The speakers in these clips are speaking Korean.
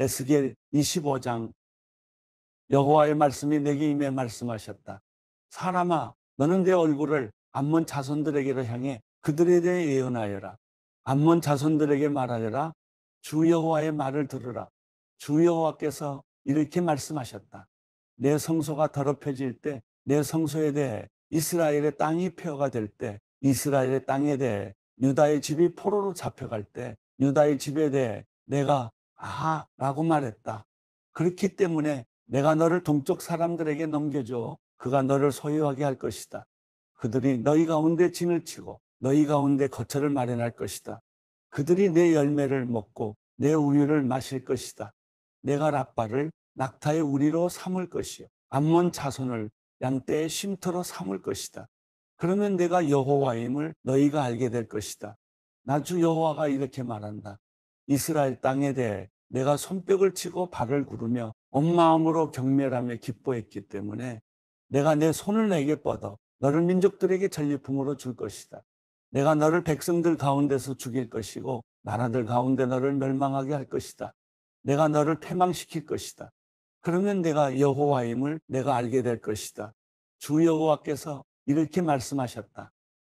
에스겔 25장 여호와의 말씀이 내게 임해 말씀하셨다. 사람아 너는 내 얼굴을 암몬 자손들에게로 향해 그들에 대해 예언하여라. 암몬 자손들에게 말하여라. 주 여호와의 말을 들으라. 주 여호와께서 이렇게 말씀하셨다. 내 성소가 더럽혀질 때 내 성소에 대해 이스라엘의 땅이 폐허가 될 때 이스라엘의 땅에 대해 유다의 집이 포로로 잡혀갈 때 유다의 집에 대해 내가 아하 라고 말했다. 그렇기 때문에 내가 너를 동쪽 사람들에게 넘겨줘. 그가 너를 소유하게 할 것이다. 그들이 너희 가운데 진을 치고 너희 가운데 거처를 마련할 것이다. 그들이 내 열매를 먹고 내 우유를 마실 것이다. 내가 라빠를 낙타의 우리로 삼을 것이요. 암몬 자손을 양떼의 쉼터로 삼을 것이다. 그러면 내가 여호와임을 너희가 알게 될 것이다. 나주 여호와가 이렇게 말한다. 이스라엘 땅에 대해 내가 손뼉을 치고 발을 구르며 온 마음으로 경멸하며 기뻐했기 때문에 내가 내 손을 내게 뻗어 너를 민족들에게 전리품으로 줄 것이다. 내가 너를 백성들 가운데서 죽일 것이고 나라들 가운데 너를 멸망하게 할 것이다. 내가 너를 패망시킬 것이다. 그러면 내가 여호와임을 내가 알게 될 것이다. 주 여호와께서 이렇게 말씀하셨다.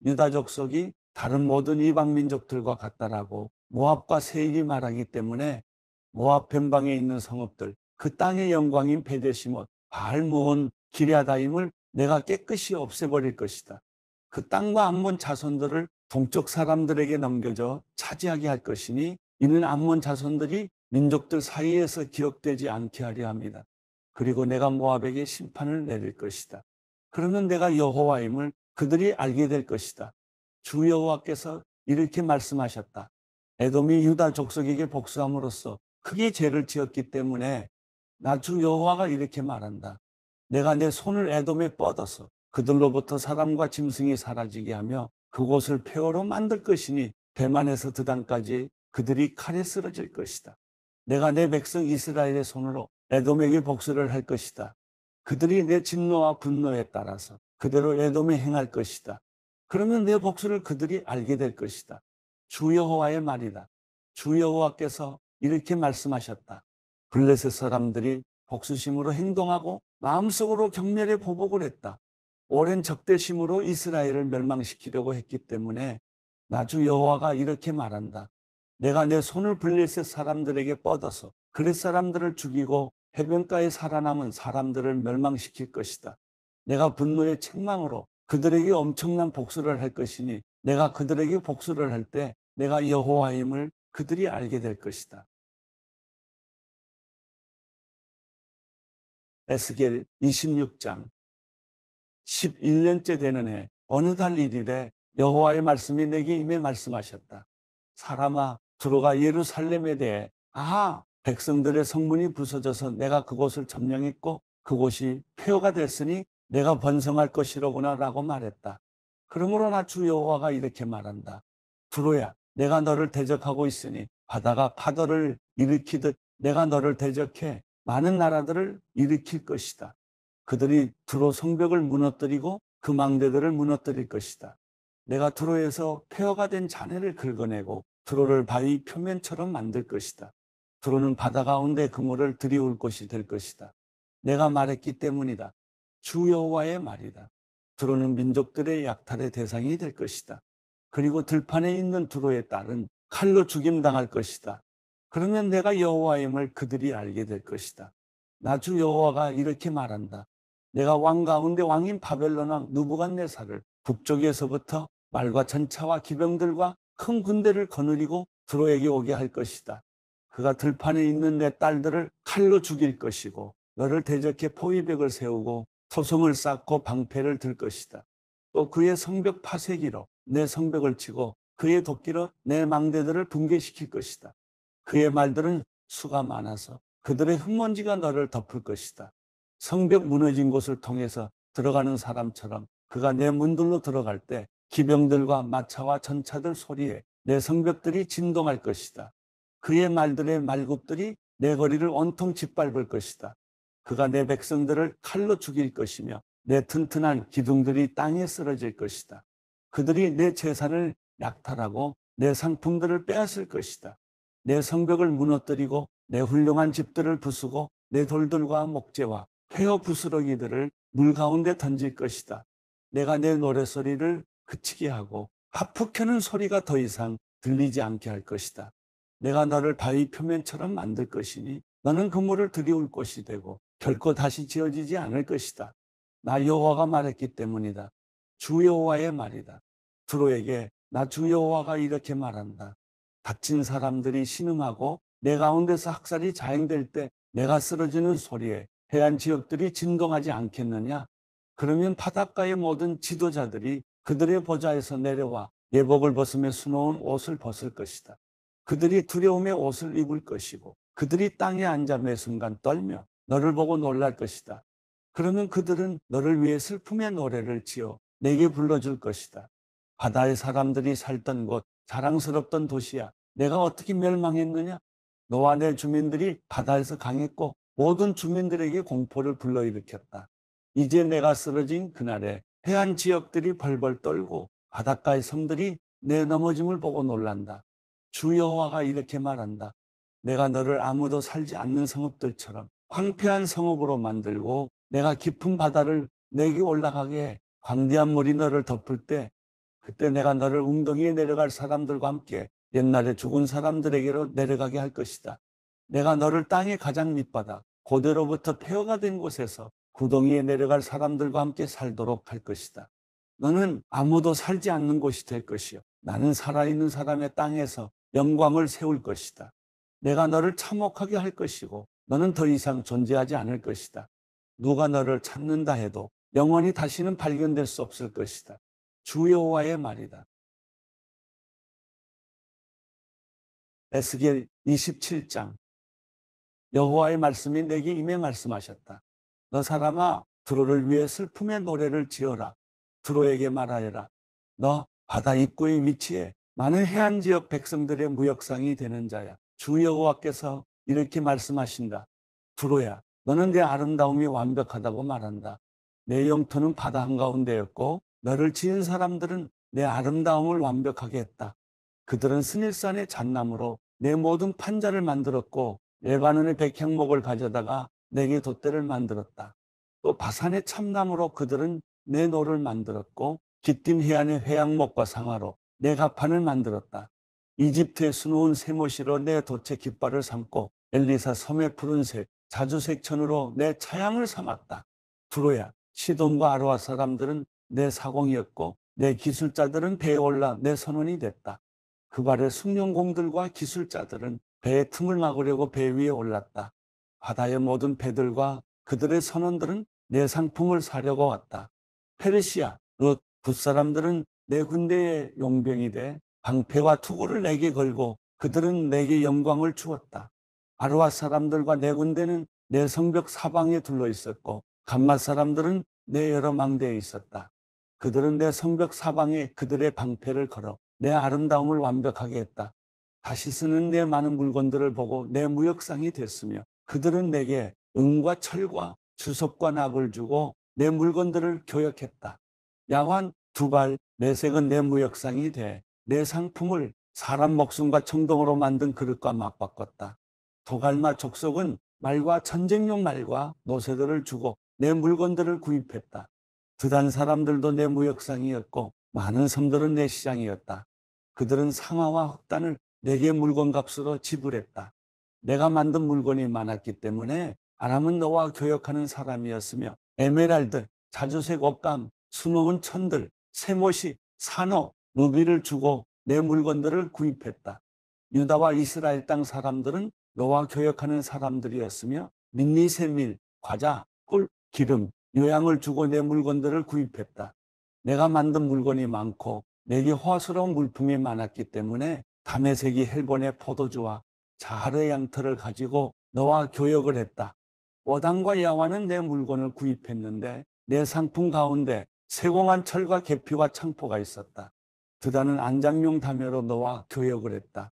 유다 족속이 다른 모든 이방 민족들과 같다라고 모압과 세일이 말하기 때문에 모압 변방에 있는 성읍들 그 땅의 영광인 베데시못 발모온 기리아다임을 내가 깨끗이 없애버릴 것이다. 그 땅과 암몬 자손들을 동쪽 사람들에게 넘겨져 차지하게 할 것이니 이는 암몬 자손들이 민족들 사이에서 기억되지 않게 하려 합니다. 그리고 내가 모압에게 심판을 내릴 것이다. 그러면 내가 여호와임을 그들이 알게 될 것이다. 주 여호와께서 이렇게 말씀하셨다. 애돔이 유다 족속에게 복수함으로써 크게 죄를 지었기 때문에 나중 여호와가 이렇게 말한다. 내가 내 손을 에돔에 뻗어서 그들로부터 사람과 짐승이 사라지게 하며 그곳을 폐허로 만들 것이니 대만에서 드단까지 그들이 칼에 쓰러질 것이다. 내가 내 백성 이스라엘의 손으로 에돔에게 복수를 할 것이다. 그들이 내 진노와 분노에 따라서 그대로 에돔에 행할 것이다. 그러면 내 복수를 그들이 알게 될 것이다. 주 여호와의 말이다. 주 여호와께서 이렇게 말씀하셨다. 블레셋 사람들이 복수심으로 행동하고 마음속으로 경멸의 보복을 했다. 오랜 적대심으로 이스라엘을 멸망시키려고 했기 때문에 나주 여호와가 이렇게 말한다. 내가 내 손을 블레셋 사람들에게 뻗어서 그렛 사람들을 죽이고 해변가에 살아남은 사람들을 멸망시킬 것이다. 내가 분노의 책망으로 그들에게 엄청난 복수를 할 것이니 내가 그들에게 복수를 할때 내가 여호와임을 그들이 알게 될 것이다. 에스겔 26장 11년째 되는 해 어느 달 1일에 여호와의 말씀이 내게 임해 말씀하셨다. 사람아 들어가 예루살렘에 대해 아 백성들의 성문이 부서져서 내가 그곳을 점령했고 그곳이 폐허가 됐으니 내가 번성할 것이로구나 라고 말했다. 그러므로 나 주 여호와가 이렇게 말한다. 들어야 내가 너를 대적하고 있으니 바다가 파도를 일으키듯 내가 너를 대적해 많은 나라들을 일으킬 것이다. 그들이 두로 성벽을 무너뜨리고 그 망대들을 무너뜨릴 것이다. 내가 두로에서 폐허가 된 잔해를 긁어내고 두로를 바위 표면처럼 만들 것이다. 두로는 바다 가운데 그물을 들이올 것이될 것이다. 내가 말했기 때문이다. 주 여호와의 말이다. 두로는 민족들의 약탈의 대상이 될 것이다. 그리고 들판에 있는 두로의 딸은 칼로 죽임당할 것이다. 그러면 내가 여호와임을 그들이 알게 될 것이다. 나중 여호와가 이렇게 말한다. 내가 왕 가운데 왕인 바벨론왕 누부갓네살을 북쪽에서부터 말과 전차와 기병들과 큰 군대를 거느리고 드로에게 오게 할 것이다. 그가 들판에 있는 내 딸들을 칼로 죽일 것이고 너를 대적해 포위벽을 세우고 소송을 쌓고 방패를 들 것이다. 또 그의 성벽 파쇄기로 내 성벽을 치고 그의 도끼로 내 망대들을 붕괴시킬 것이다. 그의 말들은 수가 많아서 그들의 흙먼지가 너를 덮을 것이다. 성벽 무너진 곳을 통해서 들어가는 사람처럼 그가 내 문들로 들어갈 때 기병들과 마차와 전차들 소리에 내 성벽들이 진동할 것이다. 그의 말들의 말굽들이 내 거리를 온통 짓밟을 것이다. 그가 내 백성들을 칼로 죽일 것이며 내 튼튼한 기둥들이 땅에 쓰러질 것이다. 그들이 내 재산을 약탈하고 내 상품들을 빼앗을 것이다. 내 성벽을 무너뜨리고 내 훌륭한 집들을 부수고 내 돌들과 목재와 회어 부스러기들을 물 가운데 던질 것이다. 내가 내 노래소리를 그치게 하고 하프 켜는 소리가 더 이상 들리지 않게 할 것이다. 내가 너를 바위 표면처럼 만들 것이니 너는 그물을 들이올것이 되고 결코 다시 지어지지 않을 것이다. 나 여호와가 말했기 때문이다. 주여와의 말이다. 드로에게 나 주여와가 이렇게 말한다. 다친 사람들이 신음하고 내 가운데서 학살이 자행될 때 내가 쓰러지는 소리에 해안 지역들이 진동하지 않겠느냐? 그러면 바닷가의 모든 지도자들이 그들의 보좌에서 내려와 예복을 벗으며 수놓은 옷을 벗을 것이다. 그들이 두려움의 옷을 입을 것이고 그들이 땅에 앉아 매 순간 떨며 너를 보고 놀랄 것이다. 그러면 그들은 너를 위해 슬픔의 노래를 지어 내게 불러줄 것이다. 바다의 사람들이 살던 곳, 자랑스럽던 도시야. 내가 어떻게 멸망했느냐? 너와 내 주민들이 바다에서 강했고 모든 주민들에게 공포를 불러일으켰다. 이제 내가 쓰러진 그날에 해안 지역들이 벌벌 떨고 바닷가의 섬들이 내 넘어짐을 보고 놀란다. 주 여호와가 이렇게 말한다. 내가 너를 아무도 살지 않는 성읍들처럼 황폐한 성읍으로 만들고 내가 깊은 바다를 내게 올라가게 해. 광대한 물이 너를 덮을 때 그때 내가 너를 웅덩이에 내려갈 사람들과 함께 옛날에 죽은 사람들에게로 내려가게 할 것이다. 내가 너를 땅의 가장 밑바닥 고대로부터 태어가 된 곳에서 구덩이에 내려갈 사람들과 함께 살도록 할 것이다. 너는 아무도 살지 않는 곳이 될 것이요. 나는 살아있는 사람의 땅에서 영광을 세울 것이다. 내가 너를 참혹하게 할 것이고 너는 더 이상 존재하지 않을 것이다. 누가 너를 찾는다 해도 영원히 다시는 발견될 수 없을 것이다. 주 여호와의 말이다. 에스겔 27장 여호와의 말씀이 내게 임해 말씀하셨다. 너 사람아 드로를 위해 슬픔의 노래를 지어라. 드로에게 말하여라. 너 바다 입구의 위치에 많은 해안 지역 백성들의 무역상이 되는 자야. 주 여호와께서 이렇게 말씀하신다. 드로야 너는 내 아름다움이 완벽하다고 말한다. 내 영토는 바다 한가운데였고 너를 지은 사람들은 내 아름다움을 완벽하게 했다. 그들은 스닐산의 잣나무로 내 모든 판자를 만들었고 레바논의 백향목을 가져다가 내게 돛대를 만들었다. 또 바산의 참나무로 그들은 내 노를 만들었고 기띔 해안의 회양목과 상화로 내 가판을 만들었다. 이집트의 수놓은 세모시로 내 도체 깃발을 삼고 엘리사 섬의 푸른색 자주색 천으로 내 차양을 삼았다. 두로야 시돈과 아르아 사람들은 내 사공이었고 내 기술자들은 배에 올라 내 선원이 됐다. 그 발에 숙련공들과 기술자들은 배의 틈을 막으려고 배 위에 올랐다. 바다의 모든 배들과 그들의 선원들은 내 상품을 사려고 왔다. 페르시아, 롯, 붓사람들은 내 군대의 용병이 돼 방패와 투구를 내게 걸고 그들은 내게 영광을 주었다. 아르아 사람들과 내 군대는 내 성벽 사방에 둘러 있었고 감마 사람들은 내 여러 망대에 있었다. 그들은 내 성벽 사방에 그들의 방패를 걸어 내 아름다움을 완벽하게 했다. 다시 쓰는 내 많은 물건들을 보고 내 무역상이 됐으며 그들은 내게 은과 철과 주석과 낙을 주고 내 물건들을 교역했다. 야환, 두발, 내색은 내 무역상이 돼 내 상품을 사람 목숨과 청동으로 만든 그릇과 맞바꿨다. 도갈마 족속은 말과 전쟁용 말과 노새들을 주고 내 물건들을 구입했다. 두단 사람들도 내 무역상이었고 많은 섬들은 내 시장이었다. 그들은 상아와 흑단을 내게 물건값으로 지불했다. 내가 만든 물건이 많았기 때문에 아람은 너와 교역하는 사람이었으며 에메랄드, 자주색 옷감, 수놓은 천들, 세모시, 산호, 루비를 주고 내 물건들을 구입했다. 유다와 이스라엘 땅 사람들은 너와 교역하는 사람들이었으며 민니 세밀, 과자, 꿀, 기름, 요양을 주고 내 물건들을 구입했다. 내가 만든 물건이 많고 내게 화스러운 물품이 많았기 때문에 담에색이 헬본의 포도주와 자하르 양털을 가지고 너와 교역을 했다. 어당과 야와는 내 물건을 구입했는데 내 상품 가운데 세공한 철과 계피와 창포가 있었다. 드다는 안장용 담요로 너와 교역을 했다.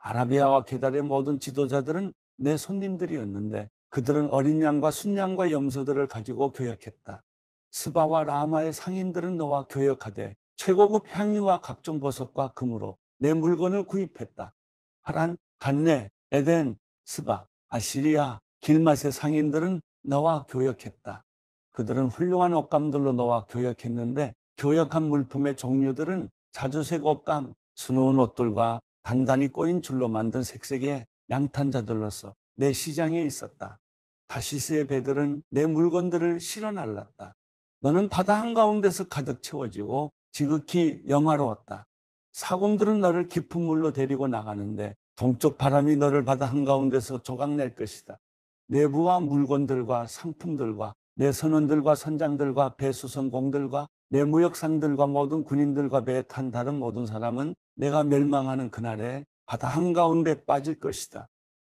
아라비아와 게달의 모든 지도자들은 내 손님들이었는데 그들은 어린 양과 순양과 염소들을 가지고 교역했다. 스바와 라마의 상인들은 너와 교역하되 최고급 향유와 각종 버섯과 금으로 내 물건을 구입했다. 하란, 간네, 에덴, 스바, 아시리아, 길맛의 상인들은 너와 교역했다. 그들은 훌륭한 옷감들로 너와 교역했는데 교역한 물품의 종류들은 자주색 옷감, 수놓은 옷들과 단단히 꼬인 줄로 만든 색색의 양탄자들로서 내 시장에 있었다. 다시스의 배들은 내 물건들을 실어 날랐다. 너는 바다 한가운데서 가득 채워지고 지극히 영화로웠다. 사공들은 너를 깊은 물로 데리고 나가는데 동쪽 바람이 너를 바다 한가운데서 조각낼 것이다. 내부와 물건들과 상품들과 내 선원들과 선장들과 배수선공들과 내 무역상들과 모든 군인들과 배에 탄 다른 모든 사람은 내가 멸망하는 그날에 바다 한가운데 빠질 것이다.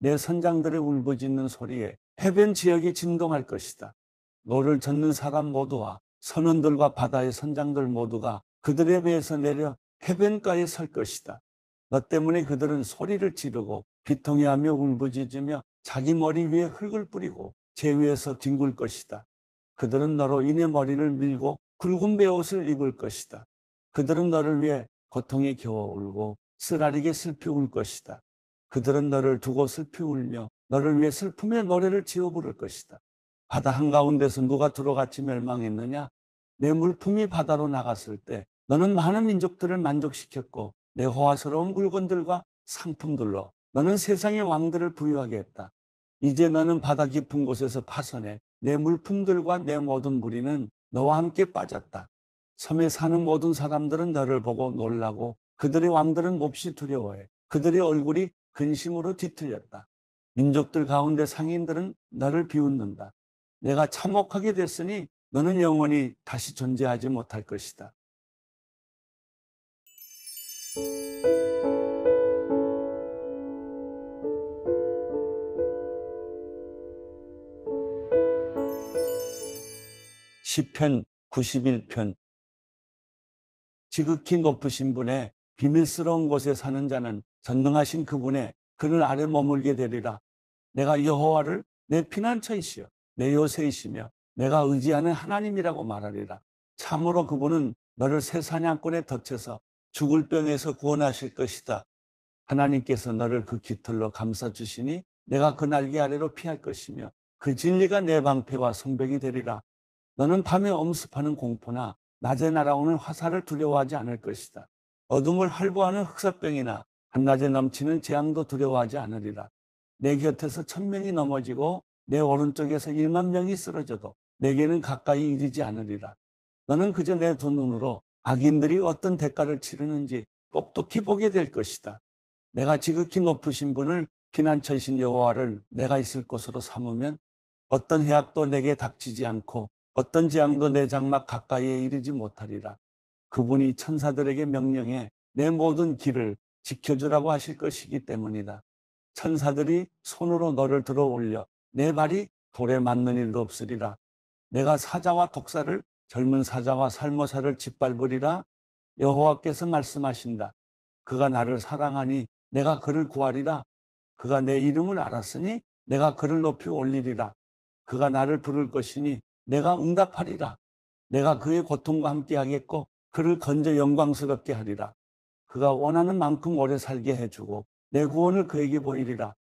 내 선장들의 울부짖는 소리에 해변 지역이 진동할 것이다. 노를 젓는 사람 모두와 선원들과 바다의 선장들 모두가 그들의 배에서 내려 해변가에 설 것이다. 너 때문에 그들은 소리를 지르고 비통해하며 울부짖으며 자기 머리 위에 흙을 뿌리고 제 위에서 뒹굴 것이다. 그들은 너로 인해 머리를 밀고 굵은 베옷을 입을 것이다. 그들은 너를 위해 고통에 겨워 울고 쓰라리게 슬피 울 것이다. 그들은 너를 두고 슬피 울며 너를 위해 슬픔의 노래를 지어 부를 것이다. 바다 한가운데서 누가 들어갔지 멸망했느냐? 내 물품이 바다로 나갔을 때 너는 많은 민족들을 만족시켰고 내 호화스러운 물건들과 상품들로 너는 세상의 왕들을 부유하게 했다. 이제 너는 바다 깊은 곳에서 파선해 내 물품들과 내 모든 무리는 너와 함께 빠졌다. 섬에 사는 모든 사람들은 너를 보고 놀라고 그들의 왕들은 몹시 두려워해. 그들의 얼굴이 근심으로 뒤틀렸다. 민족들 가운데 상인들은 나를 비웃는다. 내가 참혹하게 됐으니 너는 영원히 다시 존재하지 못할 것이다. 1 0편 91편 지극히 높으신 분의 비밀스러운 곳에 사는 자는 전능하신 그분의 그늘 아래 머물게 되리라. 내가 여호와를 내 피난처이시여 내 요새이시며 내가 의지하는 하나님이라고 말하리라. 참으로 그분은 너를 새 사냥꾼의 덫에서 죽을 병에서 구원하실 것이다. 하나님께서 너를 그 깃털로 감싸 주시니 내가 그 날개 아래로 피할 것이며 그 진리가 내 방패와 성벽이 되리라. 너는 밤에 엄습하는 공포나 낮에 날아오는 화살을 두려워하지 않을 것이다. 어둠을 할부하는 흑사병이나 한낮에 넘치는 재앙도 두려워하지 않으리라. 내 곁에서 천명이 넘어지고 내 오른쪽에서 일만 명이 쓰러져도 내게는 가까이 이르지 않으리라. 너는 그저 내 두 눈으로 악인들이 어떤 대가를 치르는지 똑똑히 보게 될 것이다. 내가 지극히 높으신 분을 피난처신 여호와를 내가 있을 곳으로 삼으면 어떤 해악도 내게 닥치지 않고 어떤 재앙도 내 장막 가까이에 이르지 못하리라. 그분이 천사들에게 명령해 내 모든 길을 지켜주라고 하실 것이기 때문이다. 천사들이 손으로 너를 들어 올려 내 발이 돌에 맞는 일도 없으리라. 내가 사자와 독사를 젊은 사자와 살모사를 짓밟으리라. 여호와께서 말씀하신다. 그가 나를 사랑하니 내가 그를 구하리라. 그가 내 이름을 알았으니 내가 그를 높이 올리리라. 그가 나를 부를 것이니 내가 응답하리라. 내가 그의 고통과 함께 하겠고 그를 건져 영광스럽게 하리라. 그가 원하는 만큼 오래 살게 해주고 내 구원을 그에게 보이리라.